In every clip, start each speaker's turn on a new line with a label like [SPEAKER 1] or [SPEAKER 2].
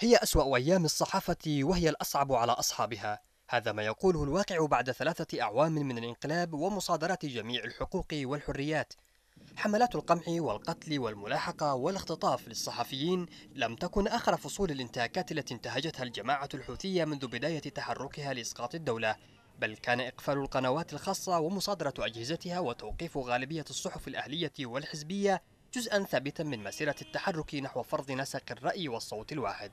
[SPEAKER 1] هي أسوأ أيام الصحافة وهي الأصعب على أصحابها هذا ما يقوله الواقع بعد ثلاثة أعوام من الانقلاب ومصادرة جميع الحقوق والحريات حملات القمع والقتل والملاحقة والاختطاف للصحفيين لم تكن آخر فصول الانتهاكات التي انتهجتها الجماعة الحوثية منذ بداية تحركها لإسقاط الدولة بل كان إقفال القنوات الخاصة ومصادرة أجهزتها وتوقيف غالبية الصحف الأهلية والحزبية جزءا ثابتا من مسيرة التحرك نحو فرض نسق الرأي والصوت الواحد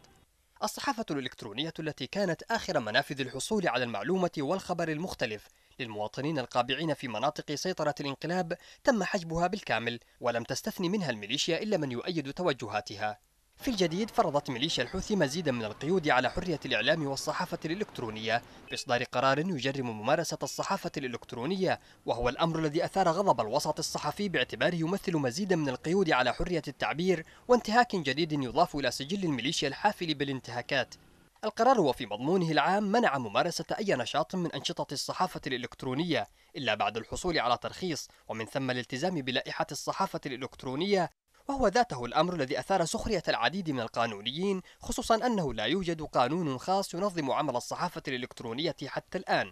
[SPEAKER 1] الصحافة الإلكترونية التي كانت آخر منافذ الحصول على المعلومة والخبر المختلف للمواطنين القابعين في مناطق سيطرة الانقلاب تم حجبها بالكامل ولم تستثني منها الميليشيا إلا من يؤيد توجهاتها في الجديد فرضت ميليشيا الحوثي مزيدا من القيود على حرية الإعلام والصحافة الإلكترونية بإصدار قرار يجرم ممارسة الصحافة الإلكترونية وهو الأمر الذي أثار غضب الوسط الصحفي باعتباره يمثل مزيدا من القيود على حرية التعبير وانتهاك جديد يضاف إلى سجل الميليشيا الحافل بالانتهاكات القرار هو في مضمونه العام منع ممارسة أي نشاط من أنشطة الصحافة الإلكترونية إلا بعد الحصول على ترخيص ومن ثم الالتزام بلائحة الصحافة الإلكترونية وهو ذاته الأمر الذي أثار سخرية العديد من القانونيين خصوصا أنه لا يوجد قانون خاص ينظم عمل الصحافة الإلكترونية حتى الآن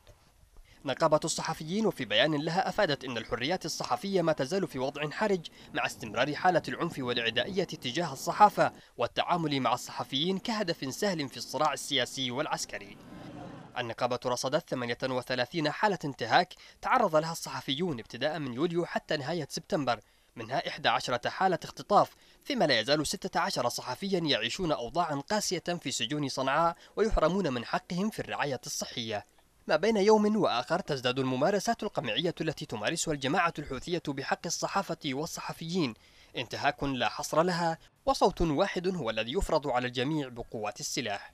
[SPEAKER 1] نقابة الصحفيين وفي بيان لها أفادت أن الحريات الصحفية ما تزال في وضع حرج مع استمرار حالة العنف والعدائية تجاه الصحافة والتعامل مع الصحفيين كهدف سهل في الصراع السياسي والعسكري النقابة رصدت 38 حالة انتهاك تعرض لها الصحفيون ابتداء من يوليو حتى نهاية سبتمبر منها 11 حالة اختطاف فيما لا يزال 16 صحفيا يعيشون أوضاعا قاسية في سجون صنعاء ويحرمون من حقهم في الرعاية الصحية ما بين يوم وآخر تزداد الممارسات القمعية التي تمارسها الجماعة الحوثية بحق الصحافة والصحفيين انتهاك لا حصر لها وصوت واحد هو الذي يفرض على الجميع بقوات السلاح